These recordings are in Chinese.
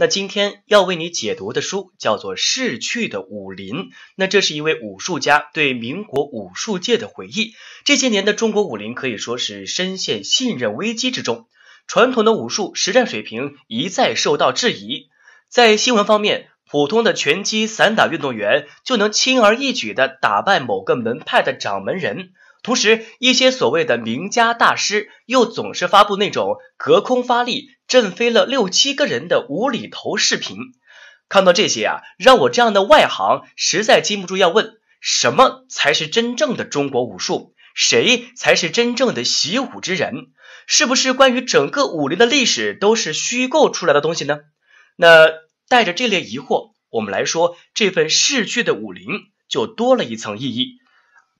那今天要为你解读的书叫做《逝去的武林》，那这是一位武术家对民国武术界的回忆。这些年的中国武林可以说是深陷信任危机之中，传统的武术实战水平一再受到质疑。在新闻方面，普通的拳击、散打运动员就能轻而易举的打败某个门派的掌门人。同时，一些所谓的名家大师又总是发布那种隔空发力、震飞了六七个人的无厘头视频。看到这些啊，让我这样的外行实在禁不住要问：什么才是真正的中国武术？谁才是真正的习武之人？是不是关于整个武林的历史都是虚构出来的东西呢？那带着这类疑惑，我们来说这份逝去的武林，就多了一层意义。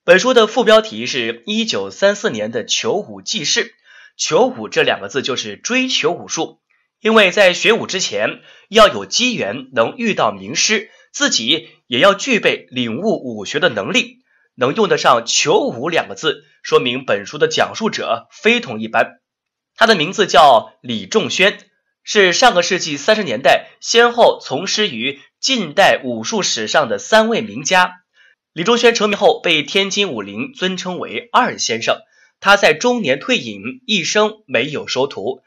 本书的副标题是“一九三四年的求武记事”，“求武”这两个字就是追求武术，因为在学武之前要有机缘能遇到名师，自己也要具备领悟武学的能力。能用得上“求武”两个字，说明本书的讲述者非同一般。他的名字叫李仲轩，是上个世纪三十年代先后从师于近代武术史上的三位名家。李仲轩成名后，被天津武林尊称为“二先生”。他在中年退隐，一生没有收徒。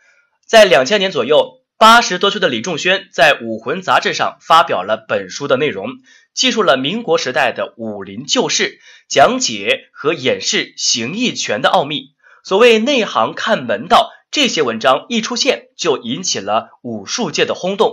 在两千年左右，八十多岁的李仲轩在《武魂》杂志上发表了本书的内容，记述了民国时代的武林旧事，讲解和演示形意拳的奥秘。所谓“内行看门道”，这些文章一出现就引起了武术界的轰动。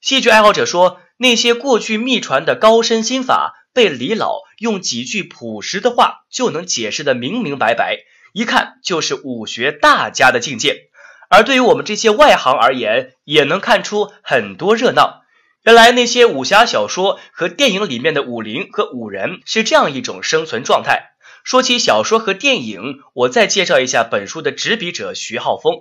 戏剧爱好者说，那些过去秘传的高深心法。被李老用几句朴实的话就能解释的明明白白，一看就是武学大家的境界。而对于我们这些外行而言，也能看出很多热闹。原来那些武侠小说和电影里面的武林和武人是这样一种生存状态。说起小说和电影，我再介绍一下本书的执笔者徐浩峰。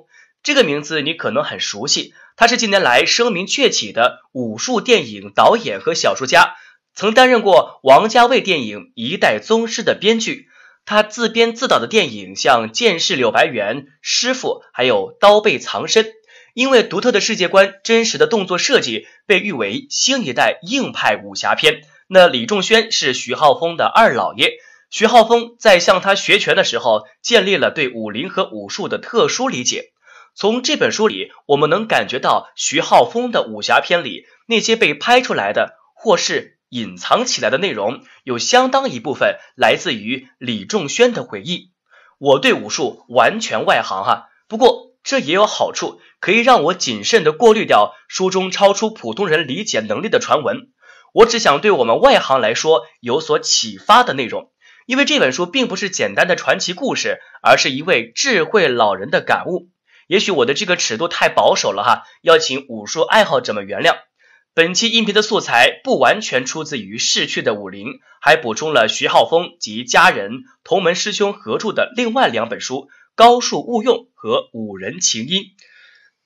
这个名字你可能很熟悉，他是近年来声名鹊起的武术电影导演和小说家。曾担任过王家卫电影《一代宗师》的编剧，他自编自导的电影像《剑士柳白猿》《师傅》，还有《刀背藏身》，因为独特的世界观、真实的动作设计，被誉为新一代硬派武侠片。那李仲轩是徐浩峰的二老爷，徐浩峰在向他学拳的时候，建立了对武林和武术的特殊理解。从这本书里，我们能感觉到徐浩峰的武侠片里那些被拍出来的，或是。隐藏起来的内容有相当一部分来自于李仲轩的回忆。我对武术完全外行哈，不过这也有好处，可以让我谨慎地过滤掉书中超出普通人理解能力的传闻。我只想对我们外行来说有所启发的内容，因为这本书并不是简单的传奇故事，而是一位智慧老人的感悟。也许我的这个尺度太保守了哈，邀请武术爱好者们原谅。本期音频的素材不完全出自于逝去的武林，还补充了徐浩峰及家人、同门师兄合著的另外两本书《高术勿用》和《五人情音》。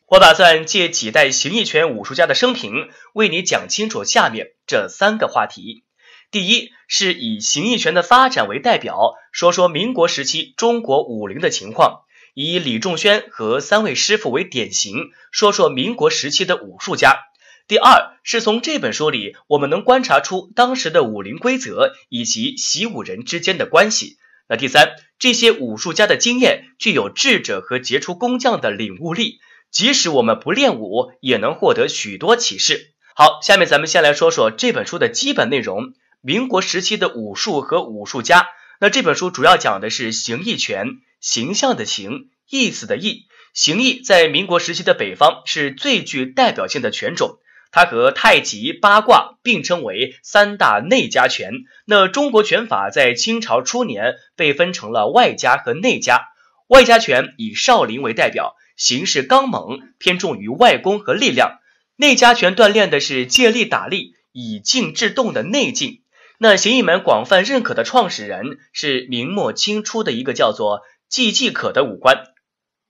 我打算借几代形意拳武术家的生平，为你讲清楚下面这三个话题：第一，是以形意拳的发展为代表，说说民国时期中国武林的情况；以李仲轩和三位师傅为典型，说说民国时期的武术家。第二是从这本书里，我们能观察出当时的武林规则以及习武人之间的关系。那第三，这些武术家的经验具有智者和杰出工匠的领悟力，即使我们不练武，也能获得许多启示。好，下面咱们先来说说这本书的基本内容。民国时期的武术和武术家。那这本书主要讲的是形意拳，形象的形，意思的意。形意在民国时期的北方是最具代表性的拳种。它和太极八卦并称为三大内家拳。那中国拳法在清朝初年被分成了外家和内家。外家拳以少林为代表，形式刚猛，偏重于外功和力量；内家拳锻炼的是借力打力、以静制动的内劲。那形意门广泛认可的创始人是明末清初的一个叫做季季可的武官。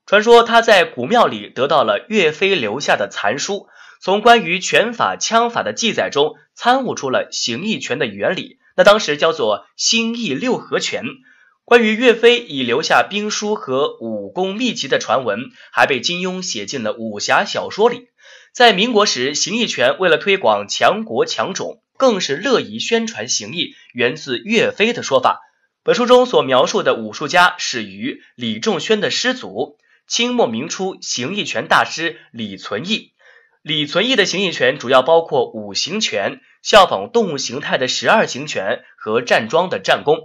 传说他在古庙里得到了岳飞留下的残书。从关于拳法、枪法的记载中参悟出了形意拳的原理，那当时叫做心意六合拳。关于岳飞已留下兵书和武功秘籍的传闻，还被金庸写进了武侠小说里。在民国时，形意拳为了推广强国强种，更是乐意宣传形意源自岳飞的说法。本书中所描述的武术家始于李仲轩的师祖，清末明初形意拳大师李存义。李存义的形意拳主要包括五行拳、效仿动物形态的十二行拳和站桩的站功。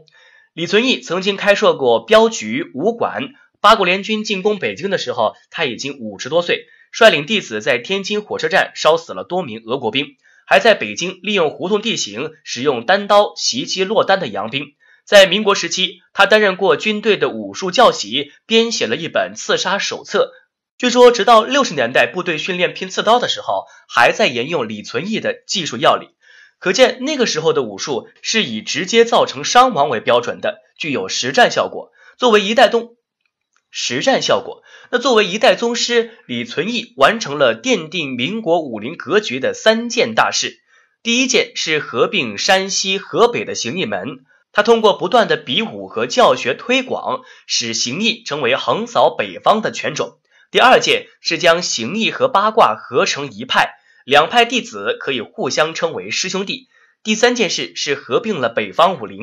李存义曾经开设过镖局、武馆。八国联军进攻北京的时候，他已经五十多岁，率领弟子在天津火车站烧死了多名俄国兵，还在北京利用胡同地形使用单刀袭击落单的洋兵。在民国时期，他担任过军队的武术教习，编写了一本刺杀手册。据说，直到六十年代，部队训练拼刺刀的时候，还在沿用李存义的技术要领。可见那个时候的武术是以直接造成伤亡为标准的，具有实战效果。作为一代宗，实战效果。那作为一代宗师李存义，完成了奠定民国武林格局的三件大事。第一件是合并山西、河北的形意门，他通过不断的比武和教学推广，使形意成为横扫北方的拳种。第二件是将形意和八卦合成一派，两派弟子可以互相称为师兄弟。第三件事是合并了北方武林。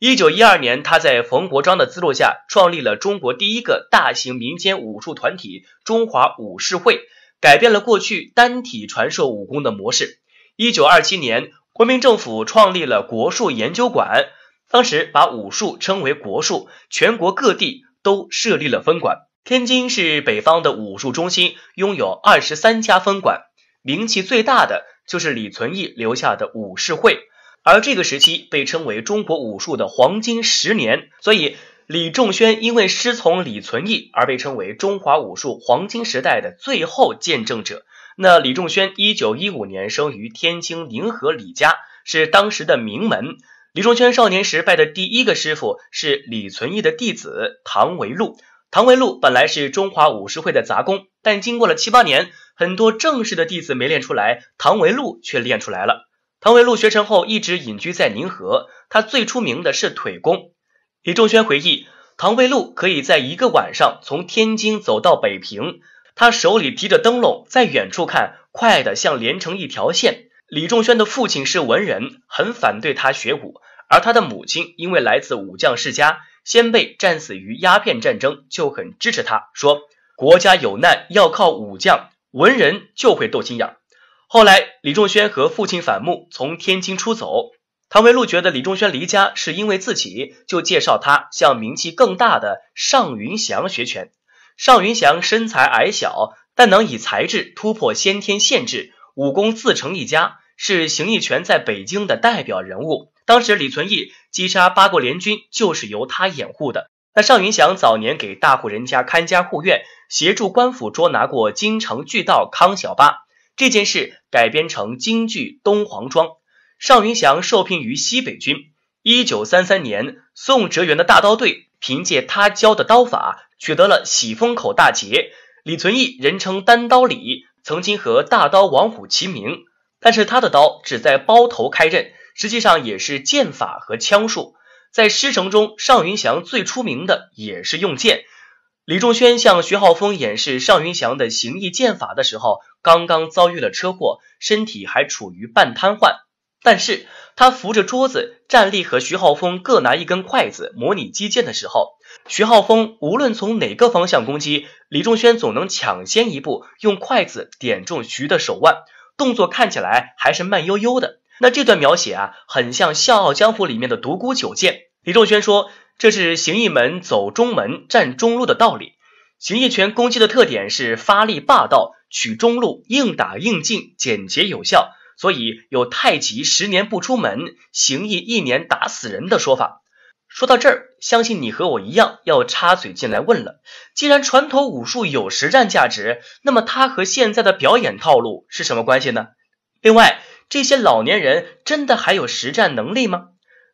一九一二年，他在冯国璋的资助下，创立了中国第一个大型民间武术团体中华武士会，改变了过去单体传授武功的模式。一九二七年，国民政府创立了国术研究馆，当时把武术称为国术，全国各地都设立了分馆。天津是北方的武术中心，拥有二十三家分馆，名气最大的就是李存义留下的武士会。而这个时期被称为中国武术的黄金十年，所以李仲轩因为师从李存义而被称为中华武术黄金时代的最后见证者。那李仲轩一九一五年生于天津宁河李家，是当时的名门。李仲轩少年时拜的第一个师傅是李存义的弟子唐维禄。唐维禄本来是中华武术会的杂工，但经过了七八年，很多正式的弟子没练出来，唐维禄却练出来了。唐维禄学成后一直隐居在宁河，他最出名的是腿功。李仲轩回忆，唐维禄可以在一个晚上从天津走到北平，他手里提着灯笼，在远处看，快得像连成一条线。李仲轩的父亲是文人，很反对他学武，而他的母亲因为来自武将世家。先辈战死于鸦片战争，就很支持他，说国家有难要靠武将，文人就会斗心眼儿。后来李仲轩和父亲反目，从天津出走。唐维禄觉得李仲轩离家是因为自己，就介绍他向名气更大的尚云祥学拳。尚云祥身材矮小，但能以才智突破先天限制，武功自成一家，是形意拳在北京的代表人物。当时李存义击杀八国联军就是由他掩护的。那尚云祥早年给大户人家看家护院，协助官府捉拿过京城巨盗康小八这件事改编成京剧《东皇庄》。尚云祥受聘于西北军。一九三三年，宋哲元的大刀队凭借他教的刀法取得了喜峰口大捷。李存义人称单刀李，曾经和大刀王虎齐名，但是他的刀只在包头开刃。实际上也是剑法和枪术，在师承中，尚云祥最出名的也是用剑。李仲轩向徐浩峰演示尚云祥的形意剑法的时候，刚刚遭遇了车祸，身体还处于半瘫痪。但是他扶着桌子站立，和徐浩峰各拿一根筷子模拟击剑的时候，徐浩峰无论从哪个方向攻击，李仲轩总能抢先一步用筷子点中徐的手腕，动作看起来还是慢悠悠的。那这段描写啊，很像《笑傲江湖》里面的独孤九剑。李仲轩说，这是形意门走中门、战中路的道理。形意拳攻击的特点是发力霸道，取中路，硬打硬进，简洁有效。所以有“太极十年不出门，形意一年打死人”的说法。说到这儿，相信你和我一样要插嘴进来问了：既然传统武术有实战价值，那么它和现在的表演套路是什么关系呢？另外，这些老年人真的还有实战能力吗？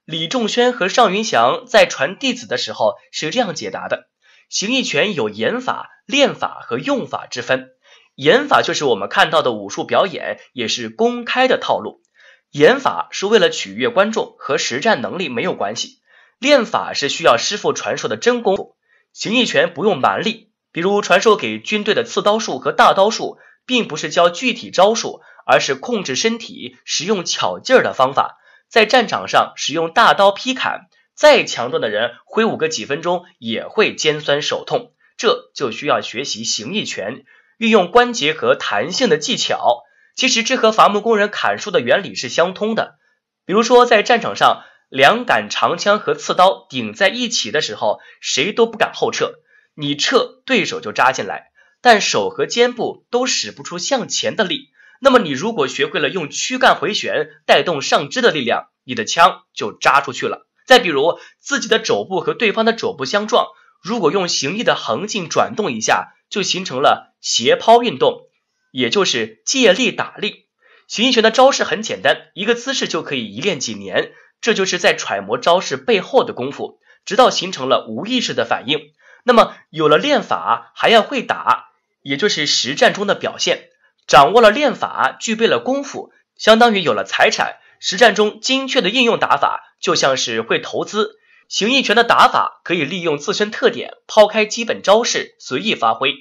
李仲轩和尚云祥在传弟子的时候是这样解答的：形意拳有演法、练法和用法之分。演法就是我们看到的武术表演，也是公开的套路，演法是为了取悦观众，和实战能力没有关系。练法是需要师傅传授的真功夫。形意拳不用蛮力，比如传授给军队的刺刀术和大刀术，并不是教具体招数。而是控制身体、使用巧劲儿的方法，在战场上使用大刀劈砍，再强壮的人挥舞个几分钟也会肩酸手痛。这就需要学习形意拳，运用关节和弹性的技巧。其实这和伐木工人砍树的原理是相通的。比如说，在战场上，两杆长枪和刺刀顶在一起的时候，谁都不敢后撤，你撤，对手就扎进来，但手和肩部都使不出向前的力。那么，你如果学会了用躯干回旋带动上肢的力量，你的枪就扎出去了。再比如，自己的肘部和对方的肘部相撞，如果用形意的横劲转动一下，就形成了斜抛运动，也就是借力打力。形意拳的招式很简单，一个姿势就可以一练几年，这就是在揣摩招式背后的功夫，直到形成了无意识的反应。那么，有了练法还要会打，也就是实战中的表现。掌握了练法，具备了功夫，相当于有了财产。实战中精确的应用打法，就像是会投资。形意拳的打法可以利用自身特点，抛开基本招式，随意发挥，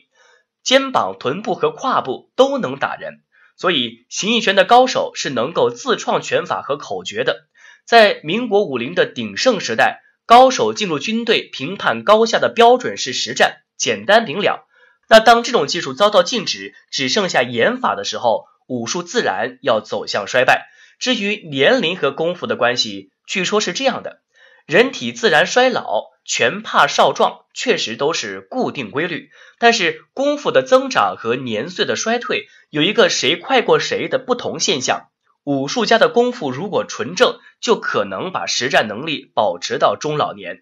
肩膀、臀部和胯部都能打人。所以，形意拳的高手是能够自创拳法和口诀的。在民国武林的鼎盛时代，高手进入军队评判高下的标准是实战，简单明了。那当这种技术遭到禁止，只剩下演法的时候，武术自然要走向衰败。至于年龄和功夫的关系，据说是这样的：人体自然衰老，拳怕少壮，确实都是固定规律。但是功夫的增长和年岁的衰退有一个谁快过谁的不同现象。武术家的功夫如果纯正，就可能把实战能力保持到中老年。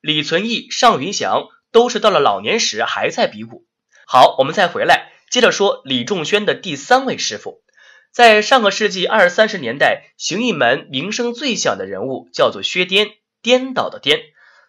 李存义、尚云祥都是到了老年时还在比武。好，我们再回来，接着说李仲轩的第三位师傅，在上个世纪二三十年代，形意门名声最响的人物叫做薛颠，颠倒的颠，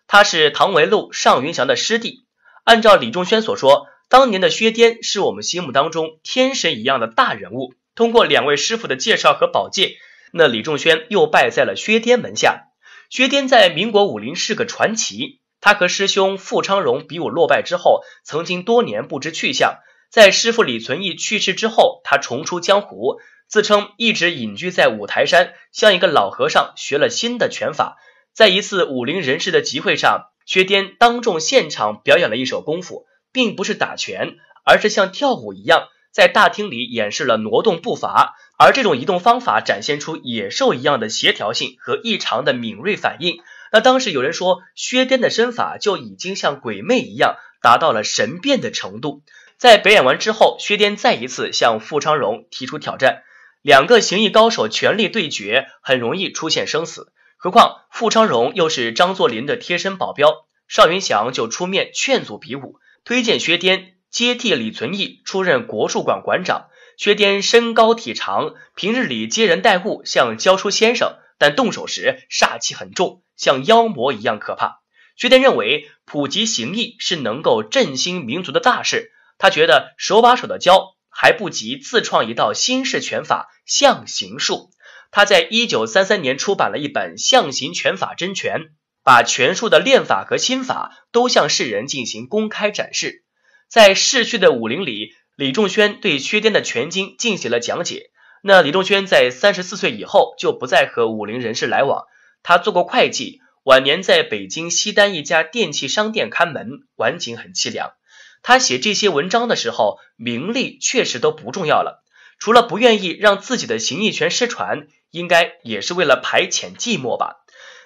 他是唐维禄、尚云祥的师弟。按照李仲轩所说，当年的薛颠是我们心目当中天神一样的大人物。通过两位师傅的介绍和保荐，那李仲轩又拜在了薛颠门下。薛颠在民国武林是个传奇。他和师兄傅昌荣比武落败之后，曾经多年不知去向。在师傅李存义去世之后，他重出江湖，自称一直隐居在五台山，向一个老和尚学了新的拳法。在一次武林人士的集会上，薛颠当众现场表演了一手功夫，并不是打拳，而是像跳舞一样，在大厅里演示了挪动步伐，而这种移动方法展现出野兽一样的协调性和异常的敏锐反应。那当时有人说，薛颠的身法就已经像鬼魅一样，达到了神变的程度。在表演完之后，薛颠再一次向傅昌荣提出挑战，两个形意高手全力对决，很容易出现生死。何况傅昌荣又是张作霖的贴身保镖，邵云祥就出面劝阻比武，推荐薛颠接替李存义出任国术馆馆长。薛颠身高体长，平日里接人待物像教书先生，但动手时煞气很重。像妖魔一样可怕。薛颠认为普及形意是能够振兴民族的大事。他觉得手把手的教还不及自创一道新式拳法象形术。他在一九三三年出版了一本《象形拳法真拳》，把拳术的练法和心法都向世人进行公开展示。在逝去的武林里，李仲轩对薛颠的拳经进行了讲解。那李仲轩在三十四岁以后就不再和武林人士来往。他做过会计，晚年在北京西单一家电器商店看门，晚景很凄凉。他写这些文章的时候，名利确实都不重要了。除了不愿意让自己的形意拳失传，应该也是为了排遣寂寞吧。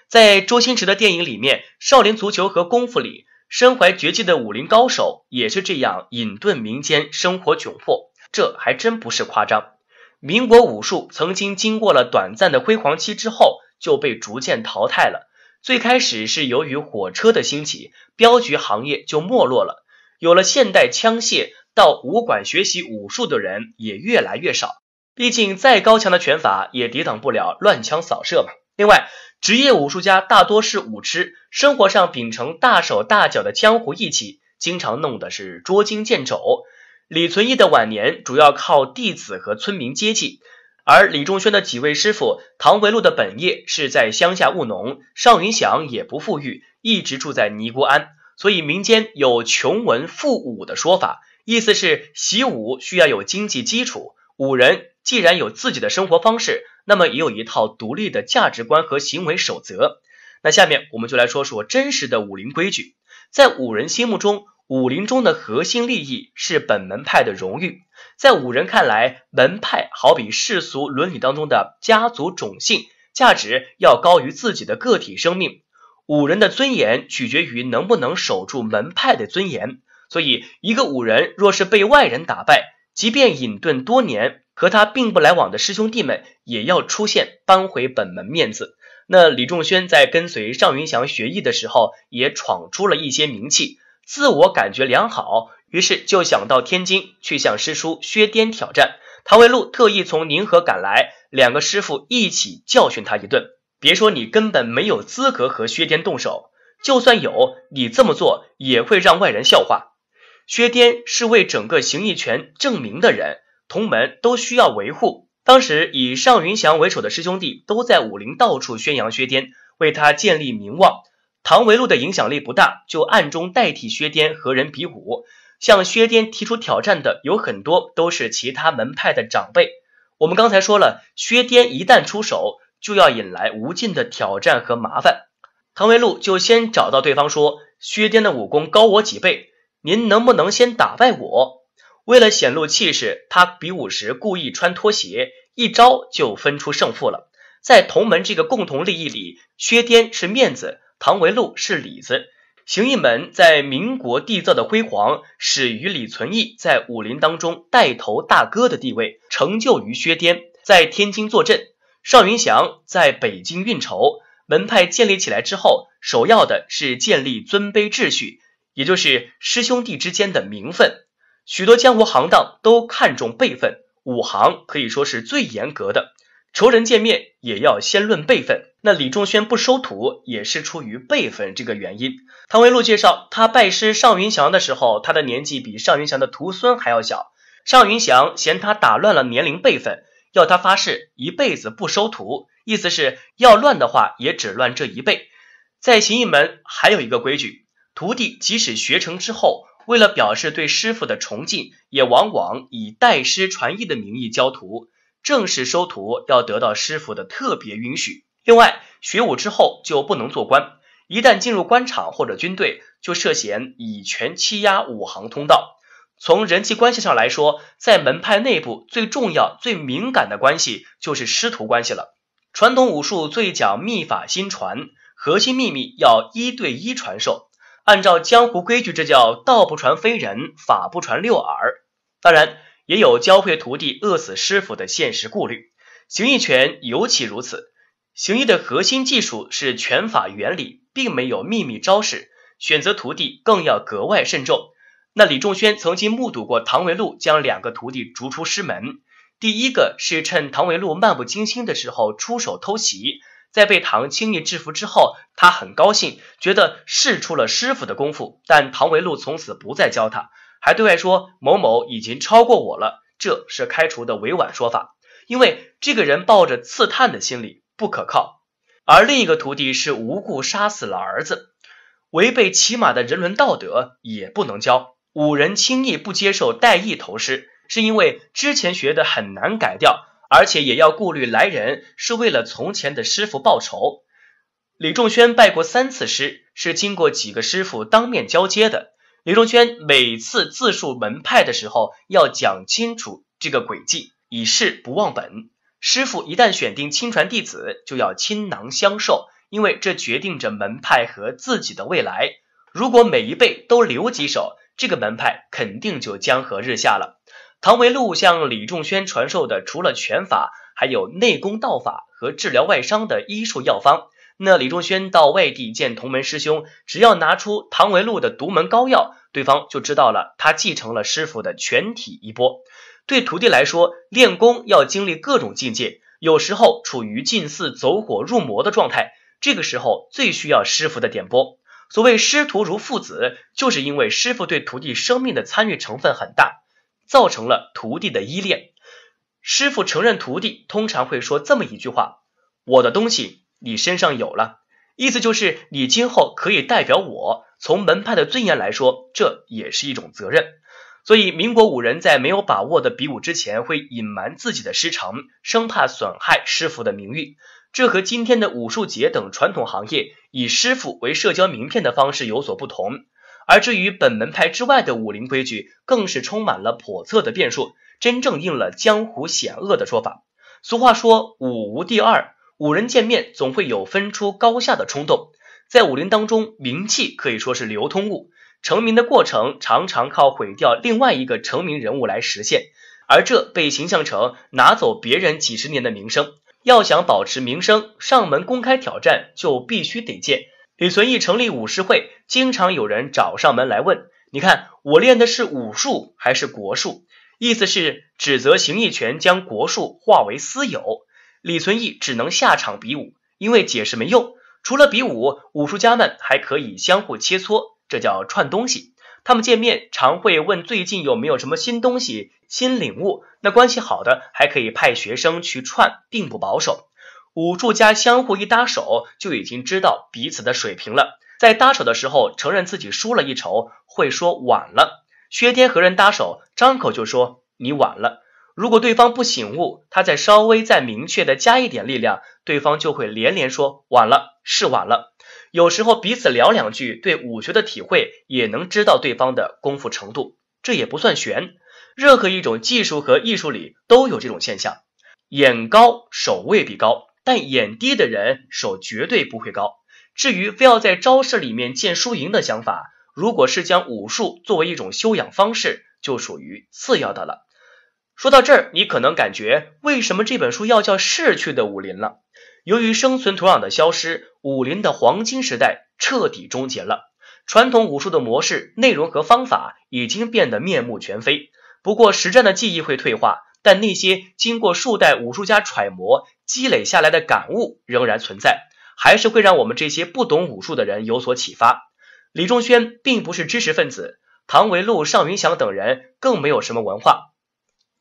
在周星驰的电影里面，《少林足球》和《功夫》里，身怀绝技的武林高手也是这样隐遁民间，生活窘迫。这还真不是夸张。民国武术曾经经过了短暂的辉煌期之后。就被逐渐淘汰了。最开始是由于火车的兴起，镖局行业就没落了。有了现代枪械，到武馆学习武术的人也越来越少。毕竟再高强的拳法也抵挡不了乱枪扫射嘛。另外，职业武术家大多是武痴，生活上秉承大手大脚的江湖义气，经常弄的是捉襟见肘。李存义的晚年主要靠弟子和村民接济。而李仲轩的几位师傅，唐维禄的本业是在乡下务农，尚云祥也不富裕，一直住在尼姑庵，所以民间有“穷文富武”的说法，意思是习武需要有经济基础。武人既然有自己的生活方式，那么也有一套独立的价值观和行为守则。那下面我们就来说说真实的武林规矩。在武人心目中，武林中的核心利益是本门派的荣誉。在武人看来，门派好比世俗伦理当中的家族种姓，价值要高于自己的个体生命。武人的尊严取决于能不能守住门派的尊严。所以，一个武人若是被外人打败，即便隐遁多年，和他并不来往的师兄弟们也要出现，扳回本门面子。那李仲轩在跟随尚云祥学艺的时候，也闯出了一些名气，自我感觉良好。于是就想到天津去向师叔薛颠挑战。唐维禄特意从宁河赶来，两个师傅一起教训他一顿。别说你根本没有资格和薛颠动手，就算有，你这么做也会让外人笑话。薛颠是为整个形意拳正名的人，同门都需要维护。当时以上云翔为首的师兄弟都在武林到处宣扬薛颠，为他建立名望。唐维禄的影响力不大，就暗中代替薛颠和人比武。向薛颠提出挑战的有很多，都是其他门派的长辈。我们刚才说了，薛颠一旦出手，就要引来无尽的挑战和麻烦。唐维禄就先找到对方说：“薛颠的武功高我几倍，您能不能先打败我？”为了显露气势，他比武时故意穿拖鞋，一招就分出胜负了。在同门这个共同利益里，薛颠是面子，唐维禄是里子。形意门在民国缔造的辉煌，始于李存义在武林当中带头大哥的地位，成就于薛颠在天津坐镇，邵云祥在北京运筹。门派建立起来之后，首要的是建立尊卑秩序，也就是师兄弟之间的名分。许多江湖行当都看重辈分，武行可以说是最严格的。仇人见面也要先论辈分。那李仲轩不收徒也是出于辈分这个原因。唐维禄介绍，他拜师尚云祥的时候，他的年纪比尚云祥的徒孙还要小。尚云祥嫌他打乱了年龄辈分，要他发誓一辈子不收徒，意思是要乱的话也只乱这一辈。在形意门还有一个规矩，徒弟即使学成之后，为了表示对师傅的崇敬，也往往以代师传艺的名义教徒。正式收徒要得到师傅的特别允许。另外，学武之后就不能做官，一旦进入官场或者军队，就涉嫌以权欺压五行通道。从人际关系上来说，在门派内部最重要、最敏感的关系就是师徒关系了。传统武术最讲秘法心传，核心秘密要一对一传授。按照江湖规矩，这叫“道不传非人，法不传六耳”。当然。也有教会徒弟饿死师傅的现实顾虑，形意拳尤其如此。形意的核心技术是拳法原理，并没有秘密招式，选择徒弟更要格外慎重。那李仲轩曾经目睹过唐维禄将两个徒弟逐出师门，第一个是趁唐维禄漫不经心的时候出手偷袭，在被唐轻易制服之后，他很高兴，觉得试出了师傅的功夫，但唐维禄从此不再教他。还对外说某某已经超过我了，这是开除的委婉说法。因为这个人抱着刺探的心理，不可靠。而另一个徒弟是无故杀死了儿子，违背起码的人伦道德，也不能教。五人轻易不接受代意投师，是因为之前学的很难改掉，而且也要顾虑来人是为了从前的师傅报仇。李仲轩拜过三次师，是经过几个师傅当面交接的。李仲轩每次自述门派的时候，要讲清楚这个轨迹，以示不忘本。师傅一旦选定亲传弟子，就要倾囊相授，因为这决定着门派和自己的未来。如果每一辈都留几手，这个门派肯定就江河日下了。唐维禄向李仲轩传授的，除了拳法，还有内功道法和治疗外伤的医术药方。那李仲轩到外地见同门师兄，只要拿出唐维禄的独门膏药，对方就知道了他继承了师傅的全体衣钵。对徒弟来说，练功要经历各种境界，有时候处于近似走火入魔的状态，这个时候最需要师傅的点拨。所谓师徒如父子，就是因为师傅对徒弟生命的参与成分很大，造成了徒弟的依恋。师傅承认徒弟，通常会说这么一句话：“我的东西。”你身上有了，意思就是你今后可以代表我。从门派的尊严来说，这也是一种责任。所以，民国武人在没有把握的比武之前，会隐瞒自己的师承，生怕损害师傅的名誉。这和今天的武术节等传统行业以师傅为社交名片的方式有所不同。而至于本门派之外的武林规矩，更是充满了叵测的变数，真正应了“江湖险恶”的说法。俗话说：“武无第二。”五人见面总会有分出高下的冲动，在武林当中，名气可以说是流通物，成名的过程常常靠毁掉另外一个成名人物来实现，而这被形象成拿走别人几十年的名声。要想保持名声，上门公开挑战就必须得见。李存义成立武师会，经常有人找上门来问：“你看我练的是武术还是国术？”意思是指责形意拳将国术化为私有。李存义只能下场比武，因为解释没用。除了比武，武术家们还可以相互切磋，这叫串东西。他们见面常会问最近有没有什么新东西、新领悟。那关系好的还可以派学生去串，并不保守。武术家相互一搭手，就已经知道彼此的水平了。在搭手的时候，承认自己输了一筹，会说晚了。薛天和人搭手，张口就说你晚了。如果对方不醒悟，他再稍微再明确的加一点力量，对方就会连连说晚了，是晚了。有时候彼此聊两句对武学的体会，也能知道对方的功夫程度，这也不算悬。任何一种技术和艺术里都有这种现象，眼高手未必高，但眼低的人手绝对不会高。至于非要在招式里面见输赢的想法，如果是将武术作为一种修养方式，就属于次要的了。说到这儿，你可能感觉为什么这本书要叫《逝去的武林》了？由于生存土壤的消失，武林的黄金时代彻底终结了。传统武术的模式、内容和方法已经变得面目全非。不过，实战的记忆会退化，但那些经过数代武术家揣摩积累下来的感悟仍然存在，还是会让我们这些不懂武术的人有所启发。李仲轩并不是知识分子，唐维禄、尚云祥等人更没有什么文化。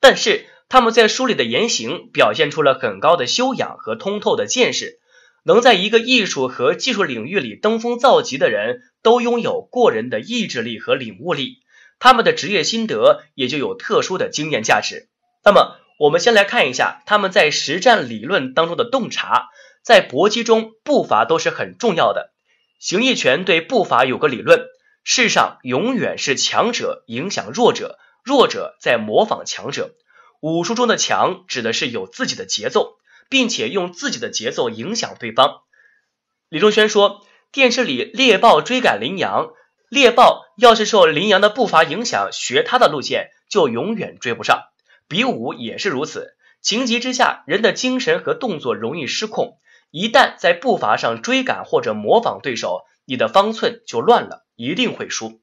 但是他们在书里的言行表现出了很高的修养和通透的见识，能在一个艺术和技术领域里登峰造极的人，都拥有过人的意志力和领悟力，他们的职业心得也就有特殊的经验价值。那么，我们先来看一下他们在实战理论当中的洞察。在搏击中，步伐都是很重要的。形意拳对步伐有个理论：世上永远是强者影响弱者。弱者在模仿强者，武术中的“强”指的是有自己的节奏，并且用自己的节奏影响对方。李仲轩说：“电视里猎豹追赶羚羊，猎豹要是受羚羊的步伐影响，学它的路线，就永远追不上。比武也是如此，情急之下，人的精神和动作容易失控。一旦在步伐上追赶或者模仿对手，你的方寸就乱了，一定会输。”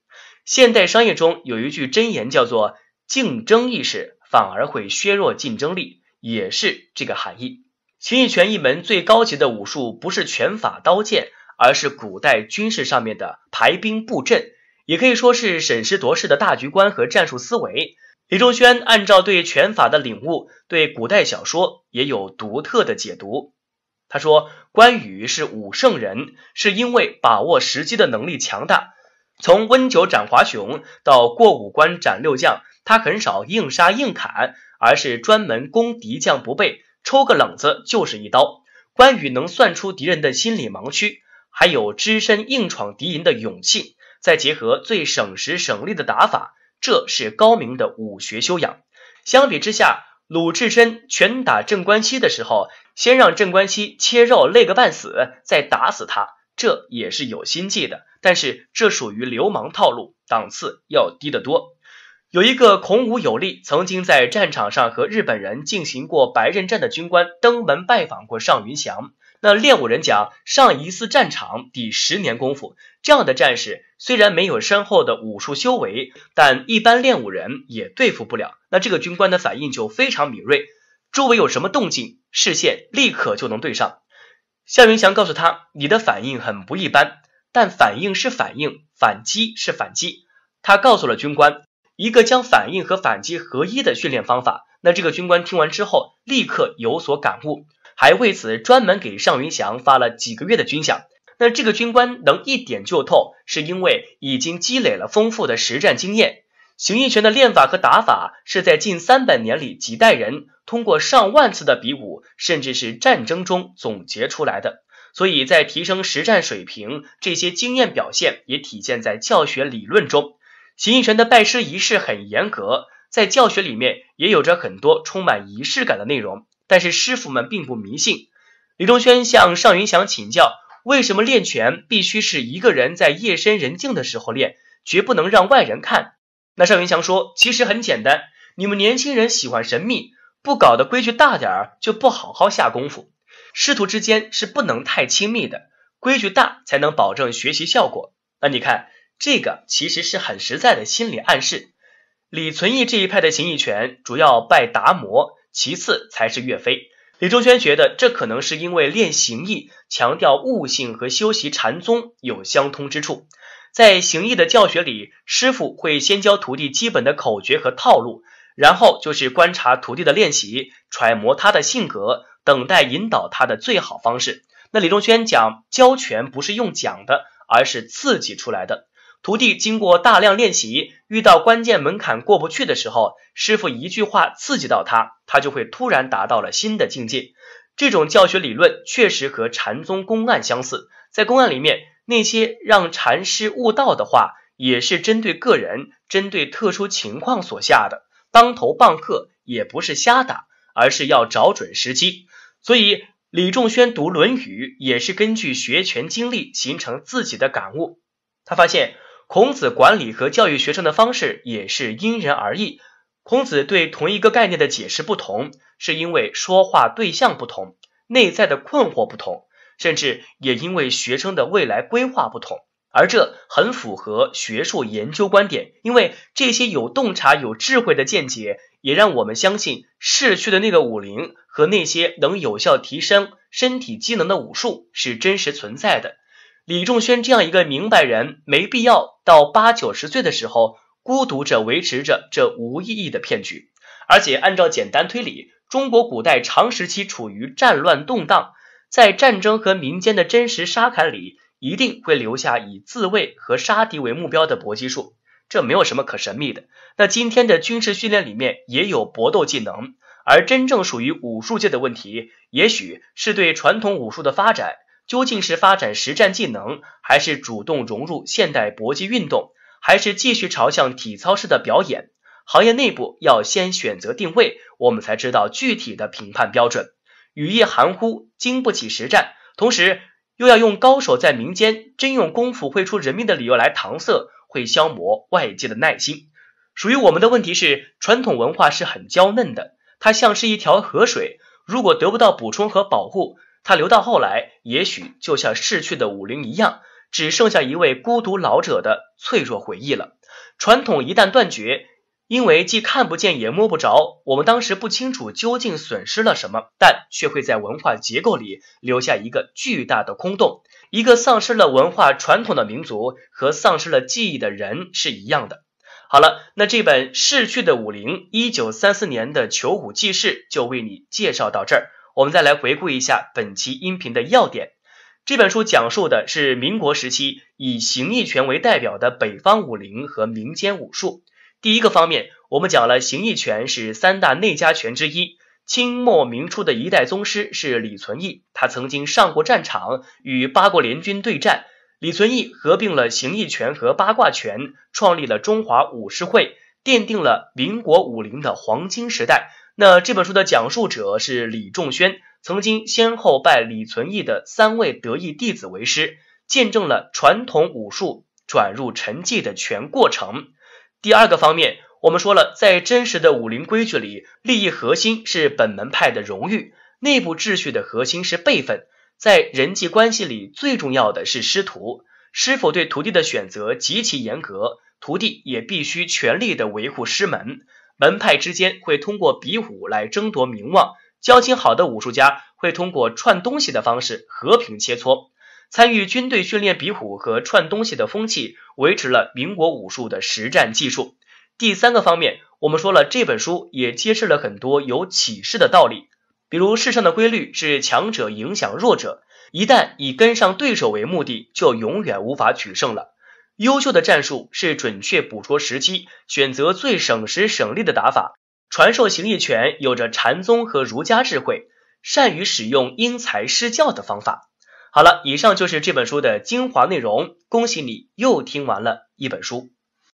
现代商业中有一句真言，叫做“竞争意识反而会削弱竞争力”，也是这个含义。形意拳一门最高级的武术，不是拳法、刀剑，而是古代军事上面的排兵布阵，也可以说是审时度势的大局观和战术思维。李仲轩按照对拳法的领悟，对古代小说也有独特的解读。他说：“关羽是武圣人，是因为把握时机的能力强大。”从温酒斩华雄到过五关斩六将，他很少硬杀硬砍，而是专门攻敌将不备，抽个冷子就是一刀。关羽能算出敌人的心理盲区，还有只身硬闯敌营的勇气，再结合最省时省力的打法，这是高明的武学修养。相比之下，鲁智深拳打镇关西的时候，先让镇关西切肉累个半死，再打死他，这也是有心计的。但是这属于流氓套路，档次要低得多。有一个孔武有力、曾经在战场上和日本人进行过白刃战的军官，登门拜访过尚云祥。那练武人讲：“上一次战场抵十年功夫。”这样的战士虽然没有深厚的武术修为，但一般练武人也对付不了。那这个军官的反应就非常敏锐，周围有什么动静，视线立刻就能对上。夏云祥告诉他：“你的反应很不一般。”但反应是反应，反击是反击。他告诉了军官一个将反应和反击合一的训练方法。那这个军官听完之后，立刻有所感悟，还为此专门给尚云祥发了几个月的军饷。那这个军官能一点就透，是因为已经积累了丰富的实战经验。形意拳的练法和打法，是在近三百年里几代人通过上万次的比武，甚至是战争中总结出来的。所以在提升实战水平，这些经验表现也体现在教学理论中。形意拳的拜师仪式很严格，在教学里面也有着很多充满仪式感的内容。但是师傅们并不迷信。李东轩向尚云祥请教，为什么练拳必须是一个人在夜深人静的时候练，绝不能让外人看？那尚云祥说，其实很简单，你们年轻人喜欢神秘，不搞得规矩大点儿，就不好好下功夫。师徒之间是不能太亲密的，规矩大才能保证学习效果。那你看，这个其实是很实在的心理暗示。李存义这一派的形意拳，主要拜达摩，其次才是岳飞。李仲轩觉得，这可能是因为练形意强调悟性和修习禅宗有相通之处。在形意的教学里，师傅会先教徒弟基本的口诀和套路，然后就是观察徒弟的练习，揣摩他的性格。等待引导他的最好方式。那李仲轩讲教拳不是用讲的，而是刺激出来的。徒弟经过大量练习，遇到关键门槛过不去的时候，师傅一句话刺激到他，他就会突然达到了新的境界。这种教学理论确实和禅宗公案相似。在公案里面，那些让禅师悟道的话，也是针对个人、针对特殊情况所下的当头棒喝，也不是瞎打，而是要找准时机。所以，李仲轩读《论语》也是根据学权经历形成自己的感悟。他发现，孔子管理和教育学生的方式也是因人而异。孔子对同一个概念的解释不同，是因为说话对象不同，内在的困惑不同，甚至也因为学生的未来规划不同。而这很符合学术研究观点，因为这些有洞察、有智慧的见解，也让我们相信逝去的那个武林和那些能有效提升身体机能的武术是真实存在的。李仲轩这样一个明白人，没必要到八九十岁的时候孤独着维持着这无意义的骗局。而且，按照简单推理，中国古代长时期处于战乱动荡，在战争和民间的真实沙坎里。一定会留下以自卫和杀敌为目标的搏击术，这没有什么可神秘的。那今天的军事训练里面也有搏斗技能，而真正属于武术界的问题，也许是对传统武术的发展，究竟是发展实战技能，还是主动融入现代搏击运动，还是继续朝向体操式的表演？行业内部要先选择定位，我们才知道具体的评判标准。语义含糊，经不起实战，同时。又要用高手在民间真用功夫会出人命的理由来搪塞，会消磨外界的耐心。属于我们的问题是，传统文化是很娇嫩的，它像是一条河水，如果得不到补充和保护，它流到后来，也许就像逝去的武林一样，只剩下一位孤独老者的脆弱回忆了。传统一旦断绝。因为既看不见也摸不着，我们当时不清楚究竟损失了什么，但却会在文化结构里留下一个巨大的空洞。一个丧失了文化传统的民族和丧失了记忆的人是一样的。好了，那这本《逝去的武林》一九三四年的《求武记事》就为你介绍到这儿。我们再来回顾一下本期音频的要点。这本书讲述的是民国时期以形意拳为代表的北方武林和民间武术。第一个方面，我们讲了形意拳是三大内家拳之一。清末明初的一代宗师是李存义，他曾经上过战场，与八国联军对战。李存义合并了形意拳和八卦拳，创立了中华武士会，奠定了民国武林的黄金时代。那这本书的讲述者是李仲轩，曾经先后拜李存义的三位得意弟子为师，见证了传统武术转入沉寂的全过程。第二个方面，我们说了，在真实的武林规矩里，利益核心是本门派的荣誉，内部秩序的核心是辈分，在人际关系里最重要的是师徒，师傅对徒弟的选择极其严格，徒弟也必须全力的维护师门，门派之间会通过比武来争夺名望，交情好的武术家会通过串东西的方式和平切磋。参与军队训练比武和串东西的风气，维持了民国武术的实战技术。第三个方面，我们说了这本书也揭示了很多有启示的道理，比如世上的规律是强者影响弱者，一旦以跟上对手为目的，就永远无法取胜了。优秀的战术是准确捕捉时机，选择最省时省力的打法。传授形意拳有着禅宗和儒家智慧，善于使用因材施教的方法。好了，以上就是这本书的精华内容。恭喜你又听完了一本书。